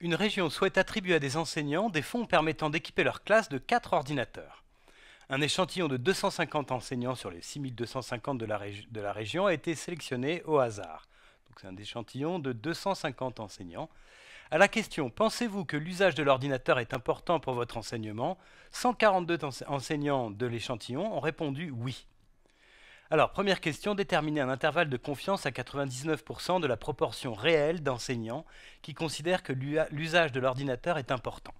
une région souhaite attribuer à des enseignants des fonds permettant d'équiper leur classe de quatre ordinateurs. Un échantillon de 250 enseignants sur les 6250 de la, de la région a été sélectionné au hasard. C'est un échantillon de 250 enseignants. À la question Pensez-vous que l'usage de l'ordinateur est important pour votre enseignement 142 enseignants de l'échantillon ont répondu oui. Alors, première question, déterminer un intervalle de confiance à 99% de la proportion réelle d'enseignants qui considèrent que l'usage de l'ordinateur est important.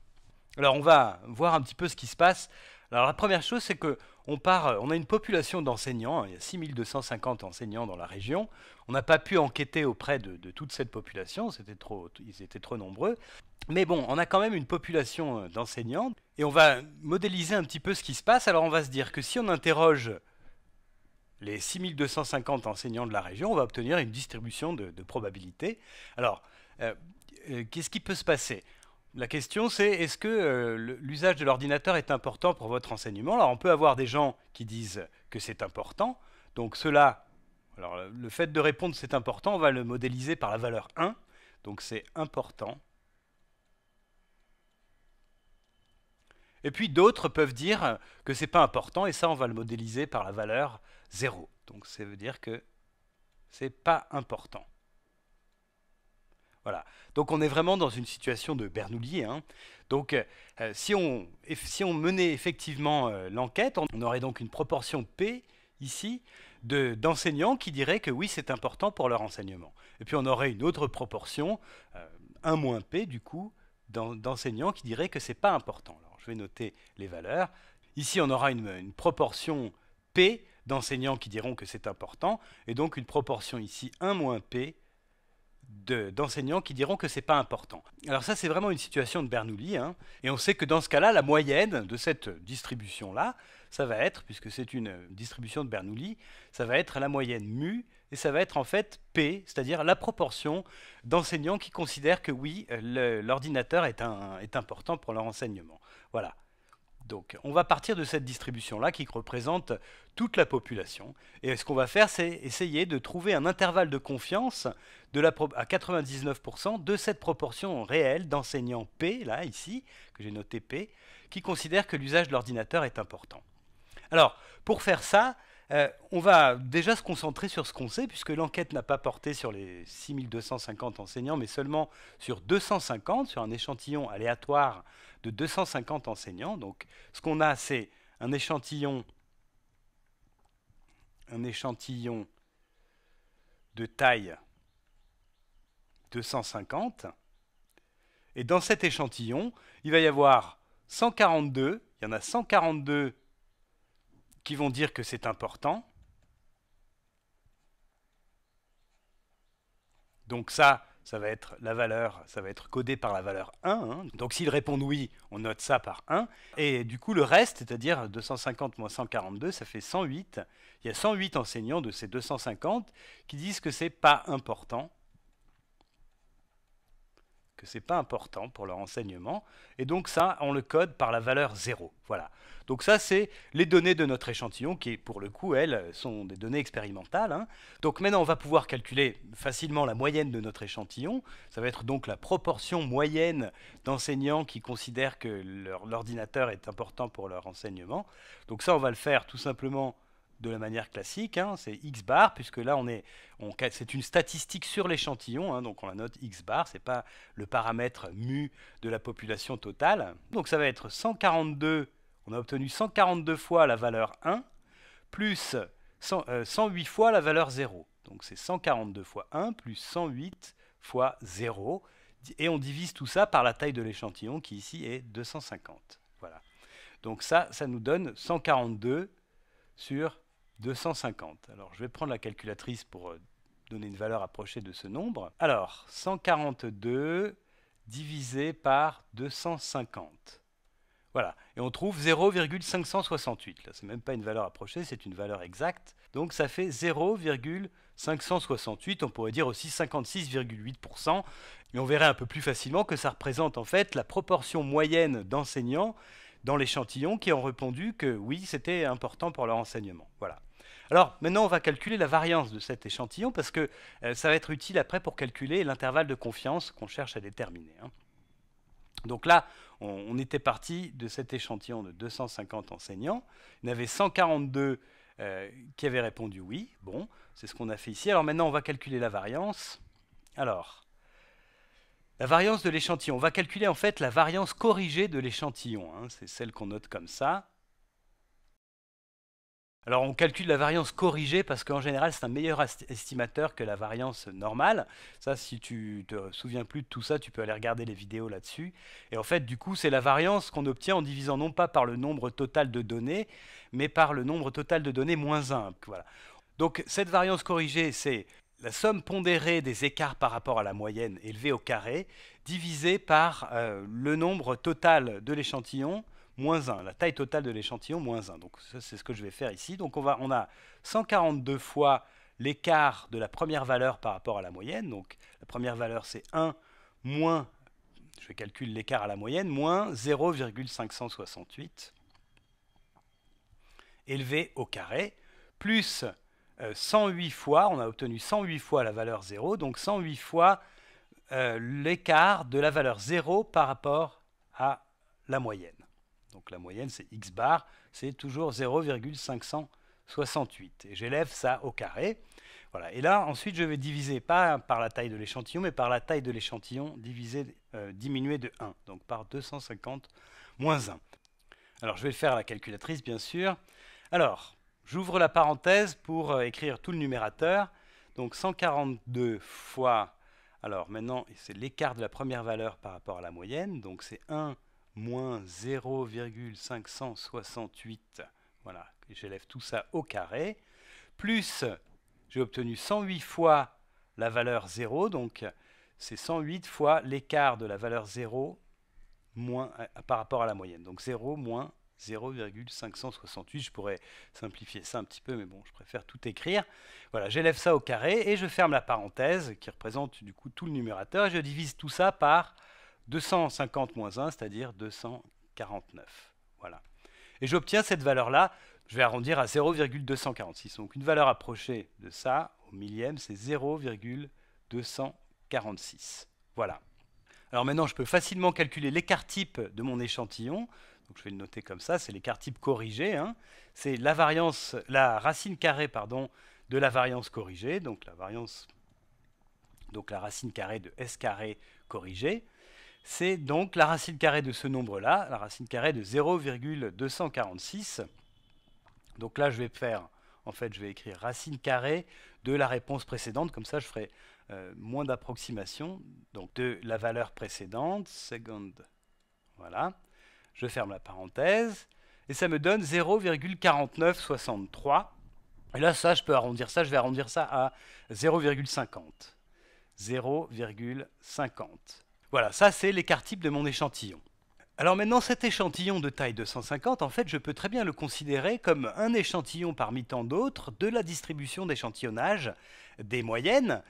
Alors, on va voir un petit peu ce qui se passe. Alors, la première chose, c'est que on, part, euh, on a une population d'enseignants, hein, il y a 6250 enseignants dans la région. On n'a pas pu enquêter auprès de, toute cette population, c'était trop, ils étaient trop nombreux. Mais bon, on a quand même une population euh, d'enseignants et on va modéliser un petit peu ce qui se passe. Alors on va se dire que si on interroge les 6250 enseignants de la région, on va obtenir une distribution de, de probabilités. Alors, euh, euh, qu'est-ce qui peut se passer la question, c'est est-ce que euh, l'usage de l'ordinateur est important pour votre enseignement Alors, on peut avoir des gens qui disent que c'est important. Donc, cela, le fait de répondre c'est important, on va le modéliser par la valeur 1. Donc, c'est important. Et puis, d'autres peuvent dire que c'est pas important, et ça, on va le modéliser par la valeur 0. Donc ça veut dire que c'est pas important. Voilà. Donc on est vraiment dans une situation de Bernoulli. Hein. Donc euh, si, on, si, on, menait effectivement euh, l'enquête, on aurait donc une proportion P ici d'enseignants qui diraient que oui, c'est important pour leur enseignement. Et puis on aurait une autre proportion, 1 euh, moins P du coup, d'enseignants qui diraient que c'est pas important. Alors je vais noter les valeurs. Ici on aura une, une proportion P d'enseignants qui diront que c'est important, et donc une proportion ici 1 moins P d'enseignants qui diront que c'est pas important. Alors ça, c'est vraiment une situation de Bernoulli, hein, et on sait que dans ce cas-là, la moyenne de cette distribution-là, ça va être, puisque c'est une distribution de Bernoulli, ça va être la moyenne mu, et ça va être en fait P, c'est-à-dire la proportion d'enseignants qui considèrent que oui, l'ordinateur est, est important pour leur enseignement. Voilà. Donc on va partir de cette distribution-là qui représente toute la population. Et ce qu'on va faire, c'est essayer de trouver un intervalle de confiance à 99% de cette proportion réelle d'enseignants P, là, ici, que j'ai noté P, qui considèrent que l'usage de l'ordinateur est important. Alors, pour faire ça, euh, on va déjà se concentrer sur ce qu'on sait, puisque l'enquête n'a pas porté sur les 6250 enseignants, mais seulement sur 250, sur un échantillon aléatoire de 250 enseignants. Donc ce qu'on a, c'est un échantillon, un échantillon de taille 250. Et dans cet échantillon, il va y avoir 142. Il y en a 142 qui vont dire que c'est important. Donc ça, ça va être la valeur, ça va être codé par la valeur 1. Hein. Donc s'ils répondent oui, on note ça par 1. Et du coup, le reste, c'est-à-dire 250 moins 142, ça fait 108. Il y a 108 enseignants de ces 250 qui disent que c'est pas important que c'est pas important pour leur enseignement. Et donc ça, on le code par la valeur 0. Voilà. Donc ça, c'est les données de notre échantillon qui, pour le coup, elles, sont des données expérimentales. Hein. Donc maintenant, on va pouvoir calculer facilement la moyenne de notre échantillon. Ça va être donc la proportion moyenne d'enseignants qui considèrent que l'ordinateur est important pour leur enseignement. Donc ça, on va le faire tout simplement de la manière classique, hein, c'est x bar, puisque là on est, c'est une statistique sur l'échantillon, hein, donc on la note x bar, c'est pas le paramètre mu de la population totale. Donc ça va être 142, on a obtenu 142 fois la valeur 1, plus 108 euh, fois la valeur 0. Donc c'est 142 fois 1 plus 108 fois 0, et on divise tout ça par la taille de l'échantillon qui ici est 250. Voilà. Donc ça, ça nous donne 142 sur 250. Alors je vais prendre la calculatrice pour euh, donner une valeur approchée de ce nombre. Alors 142 divisé par 250. Voilà, et on trouve 0,568. Là, c'est même pas une valeur approchée, c'est une valeur exacte. Donc ça fait 0,568, on pourrait dire aussi 56,8%. Et on verrait un peu plus facilement que ça représente en fait la proportion moyenne d'enseignants dans l'échantillon qui ont répondu que oui, c'était important pour leur enseignement. Voilà. Alors maintenant, on va calculer la variance de cet échantillon parce que euh, ça va être utile après pour calculer l'intervalle de confiance qu'on cherche à déterminer. Hein. Donc là, on, était parti de cet échantillon de 250 enseignants. Il y en avait 142 euh, qui avaient répondu oui. Bon, c'est ce qu'on a fait ici. Alors maintenant, on va calculer la variance. Alors, la variance de l'échantillon. On va calculer en fait la variance corrigée de l'échantillon. Hein. C'est celle qu'on note comme ça. Alors on calcule la variance corrigée parce qu'en général c'est un meilleur estimateur que la variance normale. Ça si tu te souviens plus de tout ça, tu peux aller regarder les vidéos là-dessus. Et en fait du coup c'est la variance qu'on obtient en divisant non pas par le nombre total de données, mais par le nombre total de données moins 1. Donc cette variance corrigée c'est la somme pondérée des écarts par rapport à la moyenne élevée au carré divisée par euh, le nombre total de l'échantillon 1, la taille totale de l'échantillon, moins 1. Donc c'est ce que je vais faire ici. Donc on, va, on a 142 fois l'écart de la première valeur par rapport à la moyenne. Donc la première valeur c'est 1 moins, je calcule l'écart à la moyenne, moins 0,568 élevé au carré, plus 108 euh, fois, on a obtenu 108 fois la valeur 0, donc 108 fois euh, l'écart de la valeur 0 par rapport à la moyenne. Donc la moyenne, c'est x bar, c'est toujours 0,568. Et j'élève ça au carré. Voilà. Et là, ensuite, je vais diviser, pas par la taille de l'échantillon, mais par la taille de l'échantillon divisé, euh, diminué de 1, donc par 250 moins 1. Alors, je vais faire la calculatrice, bien sûr. Alors, j'ouvre la parenthèse pour euh, écrire tout le numérateur. Donc, 142 fois... Alors, maintenant, c'est l'écart de la première valeur par rapport à la moyenne, donc c'est 1 moins 0,568, voilà, j'élève tout ça au carré, plus j'ai obtenu 108 fois la valeur 0, donc c'est 108 fois l'écart de la valeur 0 euh, par rapport à la moyenne. Donc 0 moins 0,568. Je pourrais simplifier ça un petit peu, mais bon, je préfère tout écrire. Voilà, j'élève ça au carré et je ferme la parenthèse qui représente du coup tout le numérateur et je divise tout ça par 250 moins 1, c'est-à-dire 249. Voilà. Et j'obtiens cette valeur-là, je vais arrondir à 0,246. Donc une valeur approchée de ça, au millième, c'est 0,246. Voilà. Alors maintenant, je peux facilement calculer l'écart type de mon échantillon. Donc je vais le noter comme ça, c'est l'écart type corrigé. Hein. C'est la variance, la racine carrée pardon, de la variance corrigée, donc la variance, donc la racine carrée de s carré corrigée c'est donc la racine carrée de ce nombre-là, la racine carrée de 0,246. Donc là, je vais faire, en fait, je vais écrire racine carrée de la réponse précédente, comme ça je ferai euh, moins d'approximation, donc de la valeur précédente, seconde. voilà, je ferme la parenthèse, et ça me donne 0,4963, et là ça je peux arrondir ça, je vais arrondir ça à 0,50, 0,50. Voilà, ça c'est l'écart type de mon échantillon. Alors maintenant, cet échantillon de taille 250, en fait, je peux très bien le considérer comme un échantillon parmi tant d'autres de la distribution d'échantillonnage des moyennes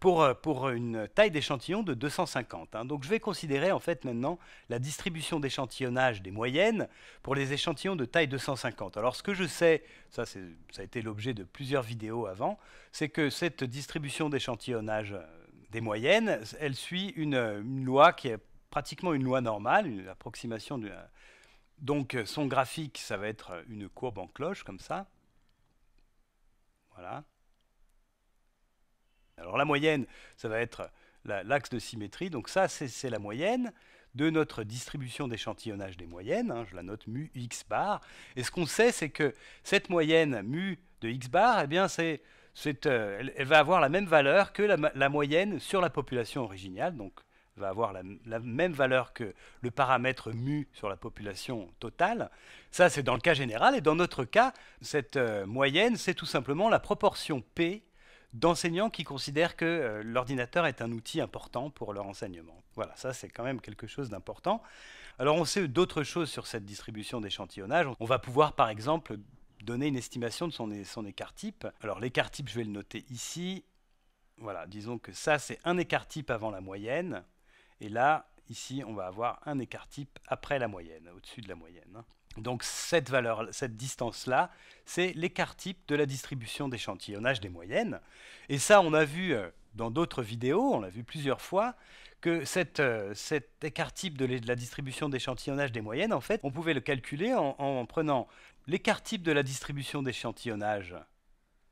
pour, une taille d'échantillon de 250. Hein. Donc je vais considérer en fait maintenant la distribution d'échantillonnage des moyennes pour les échantillons de taille 250. Alors ce que je sais, ça, ça a été l'objet de plusieurs vidéos avant, c'est que cette distribution d'échantillonnage des moyennes, elle suit une, loi qui est pratiquement une loi normale, une approximation de... Donc son graphique, ça va être une courbe en cloche, comme ça. Voilà. Alors la moyenne, ça va être l'axe de symétrie. Donc ça, c'est la moyenne de notre distribution d'échantillonnage des moyennes. Hein, je la note mu x bar. Et ce qu'on sait, c'est que cette moyenne mu de x bar, eh bien, c'est euh, elle, va avoir la même valeur que la, moyenne sur la population originale, donc elle va avoir la, même valeur que le paramètre mu sur la population totale. Ça, c'est dans le cas général, et dans notre cas, cette euh, moyenne, c'est tout simplement la proportion P d'enseignants qui considèrent que euh, l'ordinateur est un outil important pour leur enseignement. Voilà, ça c'est quand même quelque chose d'important. Alors on sait d'autres choses sur cette distribution d'échantillonnage. On va pouvoir par exemple donner une estimation de son, écart type. Alors l'écart type, je vais le noter ici. Voilà, disons que ça, c'est un écart type avant la moyenne. Et là, ici, on va avoir un écart type après la moyenne, au-dessus de la moyenne. Hein. Donc cette valeur, cette distance-là, c'est l'écart type de la distribution d'échantillonnage des moyennes. Et ça, on a vu euh, dans d'autres vidéos, on l'a vu plusieurs fois, que euh, cet écart-type de, la distribution d'échantillonnage des moyennes, en fait, on pouvait le calculer en, prenant l'écart-type de la distribution d'échantillonnage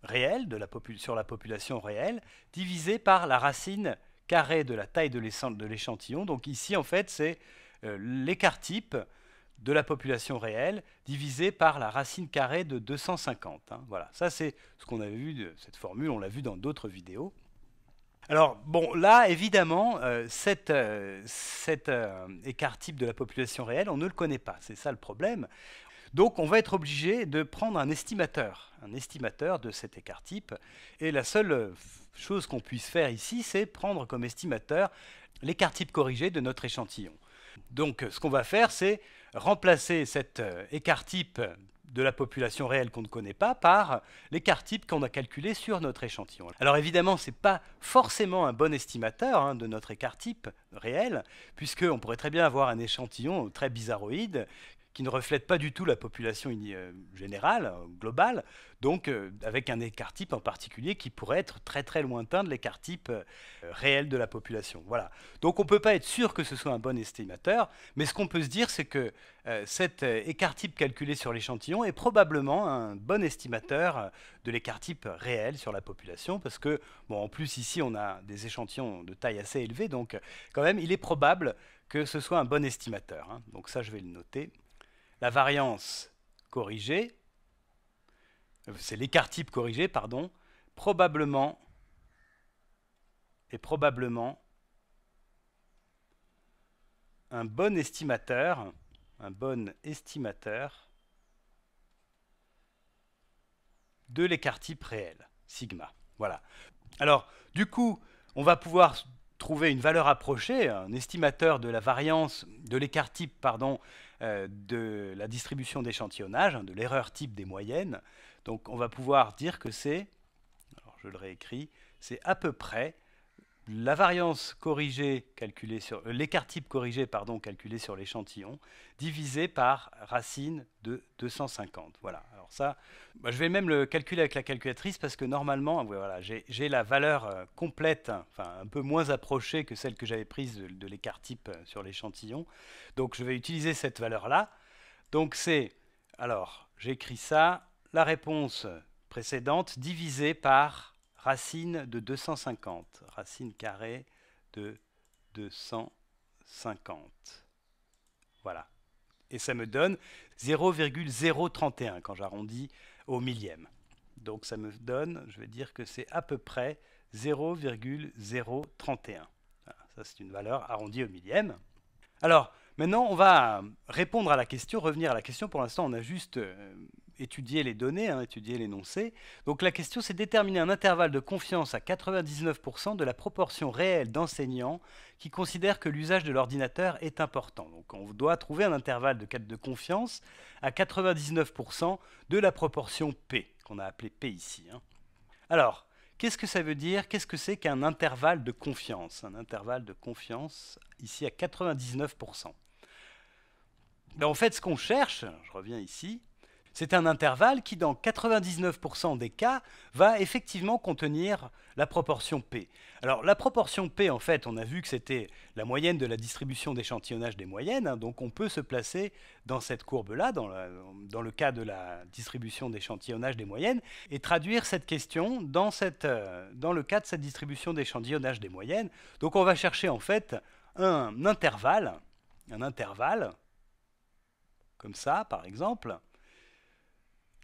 réel, de la sur la population réelle, divisé par la racine carrée de la taille de l'échantillon. Donc ici, en fait, c'est euh, l'écart-type de la population réelle divisé par la racine carrée de 250. Hein. Voilà, ça c'est ce qu'on avait vu, cette formule, on l'a vu dans d'autres vidéos. Alors, bon, là, évidemment, euh, cet, euh, euh, écart type de la population réelle, on ne le connaît pas. C'est ça le problème. Donc, on va être obligé de prendre un estimateur, un estimateur de cet écart type. Et la seule chose qu'on puisse faire ici, c'est prendre comme estimateur l'écart type corrigé de notre échantillon. Donc, ce qu'on va faire, c'est remplacer cet écart type de la population réelle qu'on ne connaît pas par l'écart type qu'on a calculé sur notre échantillon. Alors évidemment, ce n'est pas forcément un bon estimateur hein, de notre écart type réel, puisqu'on pourrait très bien avoir un échantillon très bizarroïde qui ne reflète pas du tout la population euh, générale, globale, donc euh, avec un écart type en particulier qui pourrait être très très lointain de l'écart type euh, réel de la population. Voilà. Donc on ne peut pas être sûr que ce soit un bon estimateur, mais ce qu'on peut se dire, c'est que cet écart type calculé sur l'échantillon est probablement un bon estimateur de l'écart type réel sur la population, parce que, bon, en plus ici, on a des échantillons de taille assez élevée, donc quand même, il est probable que ce soit un bon estimateur. Hein. Donc ça, je vais le noter la variance corrigée, c'est l'écart type corrigé, pardon, probablement est probablement un bon estimateur, un bon estimateur de l'écart type réel, sigma. Voilà. Alors, du coup, on va pouvoir trouver une valeur approchée, un estimateur de la variance de l'écart type, pardon, euh, de la distribution d'échantillonnage, hein, de l'erreur type des moyennes. Donc on va pouvoir dire que c'est, alors je le réécris, c'est à peu près la variance corrigée calculée sur euh, l'écart type corrigé pardon calculé sur l'échantillon divisé par racine de 250. Voilà. Alors ça, bah, je vais même le calculer avec la calculatrice parce que normalement, voilà, j'ai la valeur euh, complète, hein, enfin un peu moins approchée que celle que j'avais prise de, de l'écart type euh, sur l'échantillon. Donc je vais utiliser cette valeur là. Donc c'est alors j'écris ça la réponse précédente divisée par racine de 250. Racine carrée de 250. Voilà. Et ça me donne 0,031 quand j'arrondis au millième. Donc ça me donne, je vais dire que c'est à peu près 0,031. ça c'est une valeur arrondie au millième. Alors maintenant on va répondre à la question, revenir à la question. Pour l'instant on a juste euh, étudier les données, hein, étudier l'énoncé. Donc la question, c'est déterminer un intervalle de confiance à 99% de la proportion réelle d'enseignants qui considèrent que l'usage de l'ordinateur est important. Donc on doit trouver un intervalle de, confiance à 99% de la proportion P, qu'on a appelé P ici. Hein. Alors, qu'est-ce que ça veut dire Qu'est-ce que c'est qu'un intervalle de confiance Un intervalle de confiance ici à 99%. Ben, en fait, ce qu'on cherche, je reviens ici, c'est un intervalle qui, dans 99% des cas, va effectivement contenir la proportion P. Alors la proportion P, en fait, on a vu que c'était la moyenne de la distribution d'échantillonnage des moyennes, hein, donc on peut se placer dans cette courbe-là, dans, le cas de la distribution d'échantillonnage des moyennes, et traduire cette question dans, euh, dans le cas de cette distribution d'échantillonnage des moyennes. Donc on va chercher en fait un intervalle, un intervalle, comme ça par exemple,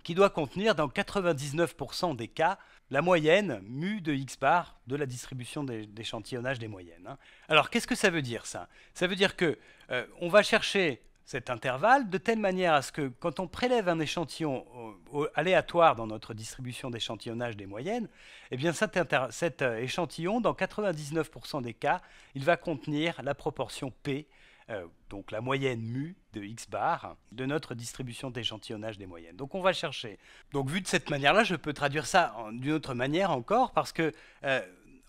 qui doit contenir dans 99% des cas la moyenne mu de x bar de la distribution d'échantillonnage des, moyennes. Hein. Alors qu'est-ce que ça veut dire ça Ça veut dire que euh, on va chercher cet intervalle de telle manière à ce que quand on prélève un échantillon euh, aléatoire dans notre distribution d'échantillonnage des moyennes, eh bien cet, cet euh, échantillon, dans 99% des cas, il va contenir la proportion P euh, donc la moyenne mu de x bar, de notre distribution d'échantillonnage des moyennes. Donc on va chercher. Donc vu de cette manière-là, je peux traduire ça d'une autre manière encore, parce que euh,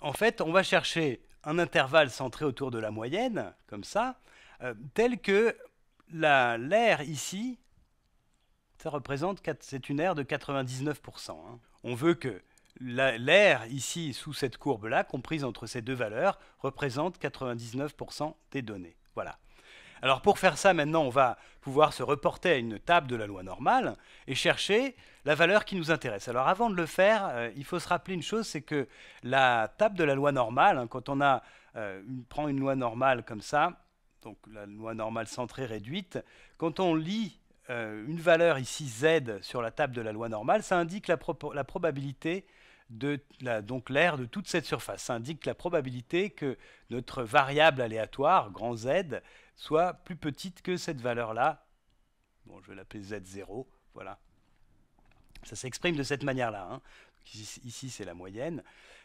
en fait, on va chercher un intervalle centré autour de la moyenne, comme ça, euh, tel que l'air ici, ça représente, c'est une aire de 99%. Hein. On veut que l'aire ici, sous cette courbe-là, comprise entre ces deux valeurs, représente 99% des données. Voilà. Alors pour faire ça, maintenant, on va pouvoir se reporter à une table de la loi normale et chercher la valeur qui nous intéresse. Alors avant de le faire, euh, il faut se rappeler une chose, c'est que la table de la loi normale, hein, quand on euh, prend une loi normale comme ça, donc la loi normale centrée réduite, quand on lit euh, une valeur ici z sur la table de la loi normale, ça indique la, la probabilité de donc l'aire de toute cette surface. Ça indique la probabilité que notre variable aléatoire, grand Z, soit plus petite que cette valeur-là. je vais l'appeler Z0, voilà. Ça s'exprime de cette manière-là. Hein. Ici, c'est la moyenne.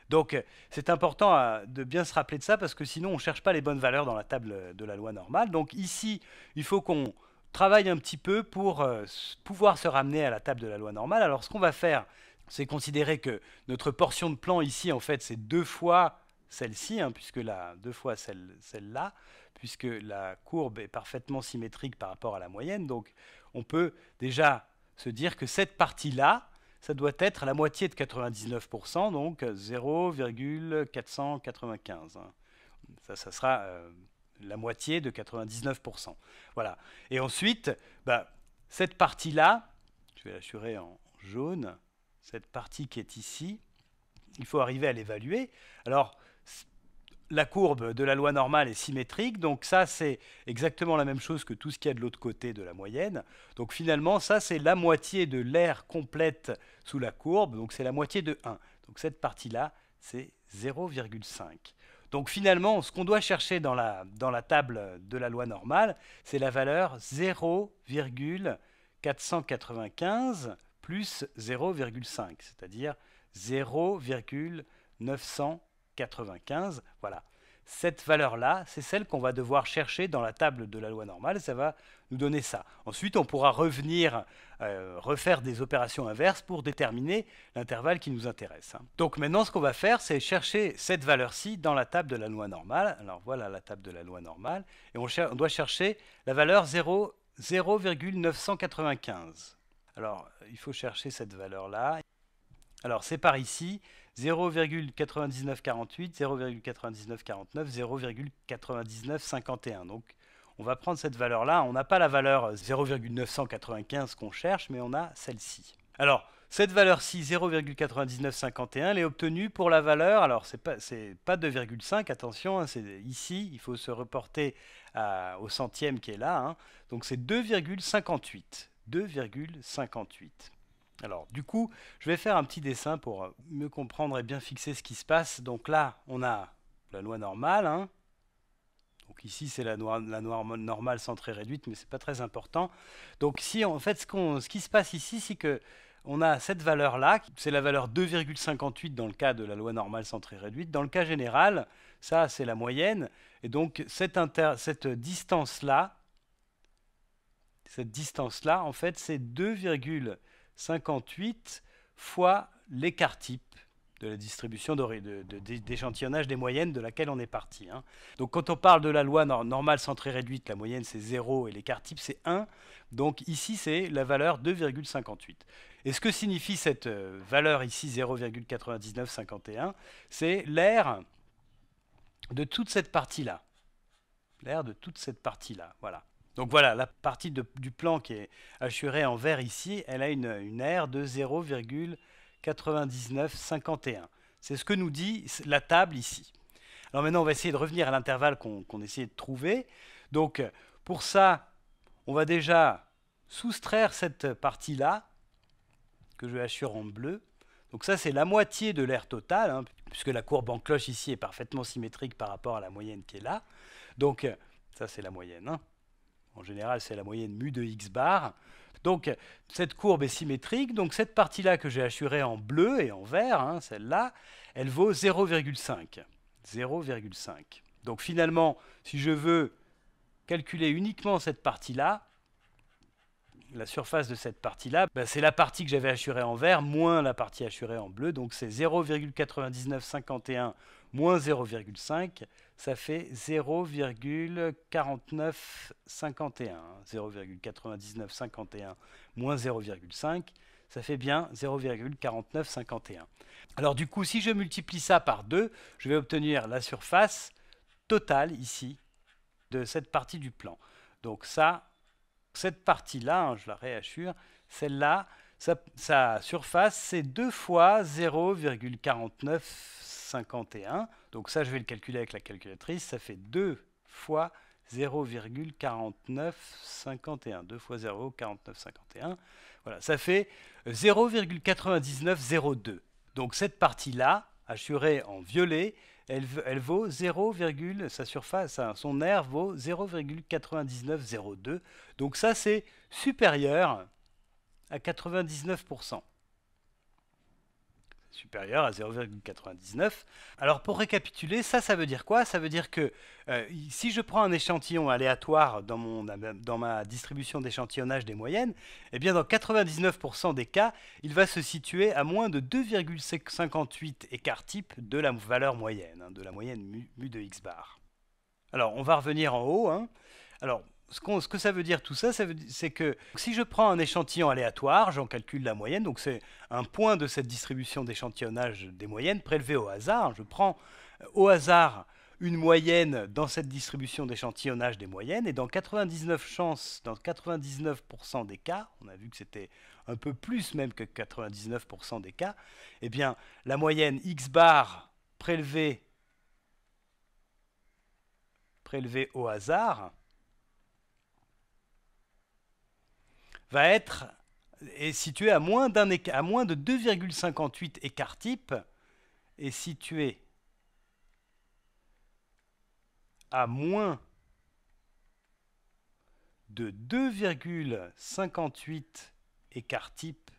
Donc, c'est important euh, de bien se rappeler de ça parce que sinon, on ne cherche pas les bonnes valeurs dans la table de la loi normale. Donc, ici, il faut qu'on travaille un petit peu pour euh, pouvoir se ramener à la table de la loi normale. Alors, ce qu'on va faire, c'est considérer que notre portion de plan ici, en fait, c'est deux fois celle-ci, hein, puisque la, deux fois celle-là, puisque la courbe est parfaitement symétrique par rapport à la moyenne. Donc, on peut déjà se dire que cette partie-là, ça doit être la moitié de 99%, donc 0,495. Hein. Ça, sera euh, la moitié de 99%. Voilà. Et ensuite, bah, cette partie-là, je vais l'assurer en jaune, cette partie qui est ici, il faut arriver à l'évaluer. Alors, la courbe de la loi normale est symétrique, donc ça c'est exactement la même chose que tout ce qu'il y a de l'autre côté de la moyenne. Donc finalement ça c'est la moitié de l'aire complète sous la courbe, donc c'est la moitié de 1. Donc cette partie-là c'est 0,5. Donc finalement ce qu'on doit chercher dans la, dans la table de la loi normale c'est la valeur 0,495 plus 0,5, c'est-à-dire 0,995. Voilà. Cette valeur-là, c'est celle qu'on va devoir chercher dans la table de la loi normale, ça va nous donner ça. Ensuite, on pourra revenir, euh, refaire des opérations inverses pour déterminer l'intervalle qui nous intéresse. Hein. Donc maintenant, ce qu'on va faire, c'est chercher cette valeur-ci dans la table de la loi normale. Alors voilà la table de la loi normale, et on, on doit chercher la valeur 0,995. Alors, euh, il faut chercher cette valeur-là. Alors, c'est par ici, 0,9948, 0,9949, 0,9951. Donc, on va prendre cette valeur-là. On n'a pas la valeur 0,995 euh, qu'on cherche, mais on a celle-ci. Alors, cette valeur-ci, 0,9951, elle est obtenue pour la valeur, alors c'est pas, pas 2,5, attention, hein, c'est ici, il faut se reporter au centième qui est là, hein. donc c'est 2,58. 2,58. Alors du coup, je vais faire un petit dessin pour euh, mieux comprendre et bien fixer ce qui se passe. Donc là, on a la loi normale. Hein. Donc ici, c'est la loi, la normale centrée réduite, mais c'est pas très important. Donc si en fait, ce, ce qui se passe ici, c'est que on a cette valeur-là, c'est la valeur 2,58 dans le cas de la loi normale centrée réduite. Dans le cas général, ça c'est la moyenne, et donc cette, cette distance-là, cette distance-là, en fait, c'est 2,58 fois l'écart type de la distribution d'échantillonnage des moyennes de laquelle on est parti. Hein. Donc quand on parle de la loi normale centrée réduite, la moyenne c'est 0 et l'écart type c'est 1. Donc ici c'est la valeur 2,58. Et ce que signifie cette euh, valeur ici 0,9951 C'est l'air de toute cette partie-là. L'air de toute cette partie-là, voilà. Donc voilà, la partie du plan qui est assurée en vert ici, elle a une, aire de 0,9951. C'est ce que nous dit la table ici. Alors maintenant, on va essayer de revenir à l'intervalle qu'on essayait de trouver. Donc pour ça, on va déjà soustraire cette partie-là, que je assure en bleu. Donc ça, c'est la moitié de l'aire totale, hein, puisque la courbe en cloche ici est parfaitement symétrique par rapport à la moyenne qui est là. Donc ça, c'est la moyenne. Hein. En général, c'est la moyenne mu de x bar. Donc cette courbe est symétrique, donc cette partie-là que j'ai assurée en bleu et en vert, hein, celle-là, elle vaut 0,5. 0,5. Donc finalement, si je veux calculer uniquement cette partie-là, la surface de cette partie-là, bah, c'est la partie que j'avais assurée en vert moins la partie assurée en bleu, donc c'est 0,9951 moins 0,5, ça fait 0,4951. 0,9951 moins 0,5, ça fait bien 0,4951. Alors du coup, si je multiplie ça par 2, je vais obtenir la surface totale ici de cette partie du plan. Donc ça, cette partie-là, hein, je la réassure, celle-là, sa, sa surface, c'est 2 fois 0,4951. 51. Donc ça, je vais le calculer avec la calculatrice. Ça fait 2 fois 0,4951. 2 fois 0,4951. Voilà, ça fait 0,9902. Donc cette partie-là, assurée en violet, elle, elle vaut 0, sa surface, hein, son aire vaut 0,9902. Donc ça, c'est supérieur à 99% supérieur à 0,99. Alors pour récapituler, ça, ça veut dire quoi Ça veut dire que euh, si je prends un échantillon aléatoire dans, mon, dans ma distribution d'échantillonnage des moyennes, eh bien dans 99% des cas, il va se situer à moins de 2,58 écart type de la valeur moyenne, hein, de la moyenne mu, de x bar. Alors on va revenir en haut. Hein. Alors ce, que ça veut dire tout ça, c'est que si je prends un échantillon aléatoire, j'en calcule la moyenne, donc c'est un point de cette distribution d'échantillonnage des moyennes prélevée au hasard. Je prends euh, au hasard une moyenne dans cette distribution d'échantillonnage des moyennes, et dans 99 chances, dans 99% des cas, on a vu que c'était un peu plus même que 99% des cas, eh bien la moyenne x bar prélevée prélevée au hasard va être situé à moins, de 2,58 écart type est situé à moins de 2,58 écart type,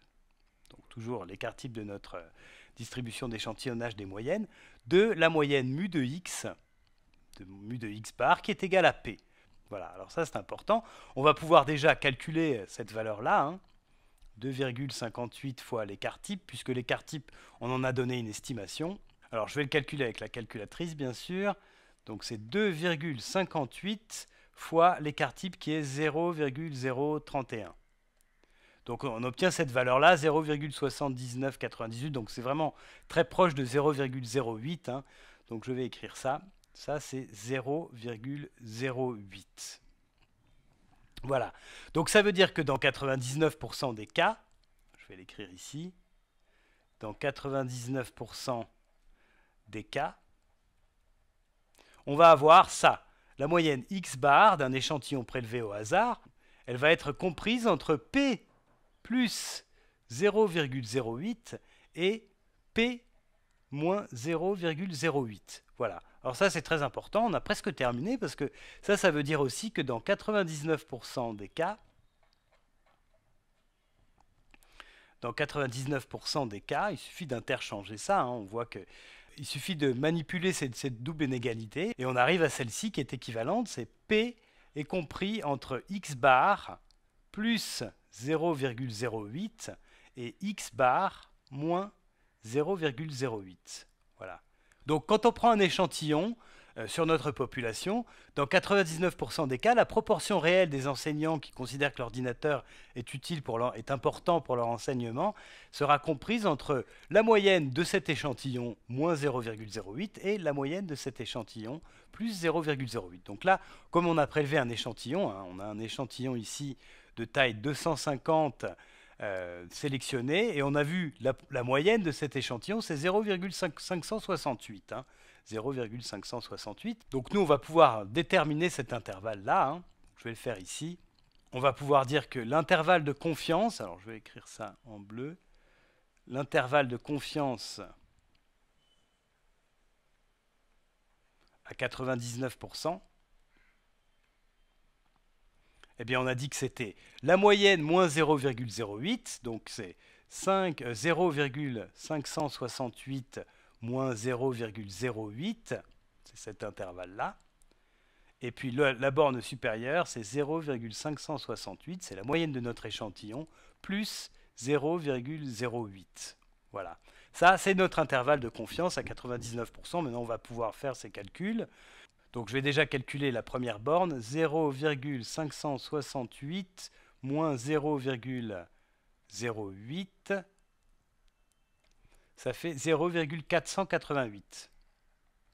donc toujours l'écart type de notre euh, distribution d'échantillonnage des moyennes, de la moyenne mu de x, de mu de x bar, qui est égale à p. Voilà, alors ça c'est important. On va pouvoir déjà calculer cette valeur-là, 2,58 hein. fois l'écart type, puisque l'écart type, on en a donné une estimation. Alors je vais le calculer avec la calculatrice bien sûr. Donc c'est 2,58 fois l'écart type qui est 0,031. Donc on obtient cette valeur-là, 0,7998, donc c'est vraiment très proche de 0,08. Hein. Donc je vais écrire ça. Ça, c'est 0,08. Voilà. Donc ça veut dire que dans 99% des cas, je vais l'écrire ici, dans 99% des cas, on va avoir ça. La moyenne x bar d'un échantillon prélevé au hasard, elle va être comprise entre p plus 0,08 et p moins 0,08. Voilà. Alors ça, c'est très important. On a presque terminé parce que ça, ça veut dire aussi que dans 99% des cas, dans 99% des cas, il suffit d'interchanger ça. Hein. on voit que il suffit de manipuler cette, cette double inégalité et on arrive à celle-ci qui est équivalente. C'est P est compris entre x bar plus 0,08 et x bar moins 0,08. Voilà. Donc quand on prend un échantillon euh, sur notre population, dans 99% des cas, la proportion réelle des enseignants qui considèrent que l'ordinateur est utile pour est important pour leur enseignement sera comprise entre la moyenne de cet échantillon moins 0,08 et la moyenne de cet échantillon plus 0,08. Donc là, comme on a prélevé un échantillon, hein, on a un échantillon ici de taille 250 euh, sélectionné, Et on a vu la, moyenne de cet échantillon, c'est 0,568. 0,568. Hein. Donc nous, on va pouvoir déterminer cet intervalle-là. Hein. Je vais le faire ici. On va pouvoir dire que l'intervalle de confiance, alors je vais écrire ça en bleu, l'intervalle de confiance à 99%, eh bien on a dit que c'était la moyenne moins 0,08, donc c'est 0,568 euh, moins 0,08, c'est cet intervalle-là. Et puis la borne supérieure, c'est 0,568, c'est la moyenne de notre échantillon, plus 0,08. Voilà. Ça, c'est notre intervalle de confiance à 99%. Maintenant, on va pouvoir faire ces calculs. Donc je vais déjà calculer la première borne, 0,568 moins 0,08, ça fait 0,488.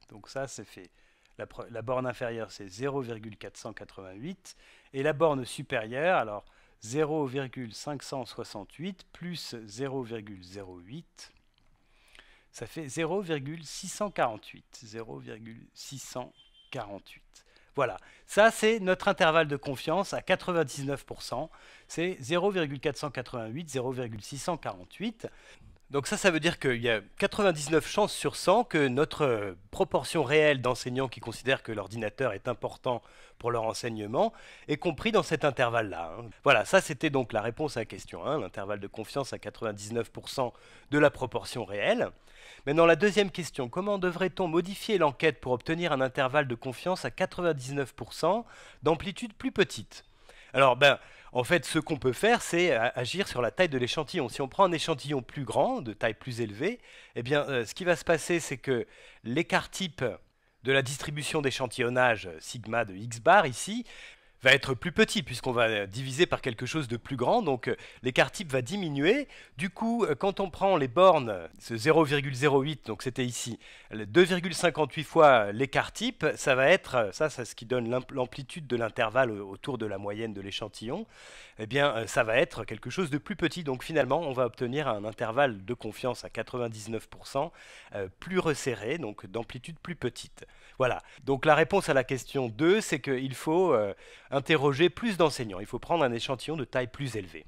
Donc ça, c'est fait. La, borne inférieure, c'est 0,488. Et la borne supérieure, alors 0,568 plus 0,08, ça fait 0,648. 0,648. 48. Voilà, ça c'est notre intervalle de confiance à 99%, c'est 0,488, 0,648. Donc ça, ça veut dire qu'il y a 99 chances sur 100 que notre proportion réelle d'enseignants qui considèrent que l'ordinateur est important pour leur enseignement est compris dans cet intervalle-là. Hein. Voilà, ça c'était donc la réponse à la question, l'intervalle de confiance à 99% de la proportion réelle. Maintenant, la deuxième question, comment devrait-on modifier l'enquête pour obtenir un intervalle de confiance à 99% d'amplitude plus petite Alors, ben, en fait, ce qu'on peut faire, c'est euh, agir sur la taille de l'échantillon. Si on prend un échantillon plus grand, de taille plus élevée, eh bien, euh, ce qui va se passer, c'est que l'écart type de la distribution d'échantillonnage euh, sigma de x bar ici va être plus petit puisqu'on va diviser par quelque chose de plus grand. Donc euh, l'écart type va diminuer. Du coup, euh, quand on prend les bornes, ce 0,08, donc c'était ici, 2,58 fois l'écart type, ça va être, euh, ça c'est ce qui donne l'amplitude de l'intervalle autour de la moyenne de l'échantillon, et eh bien ça va être quelque chose de plus petit. Donc finalement, on va obtenir un intervalle de confiance à 99% plus resserré, donc d'amplitude plus petite. Voilà. Donc la réponse à la question 2, c'est qu'il faut interroger plus d'enseignants. Il faut prendre un échantillon de taille plus élevée.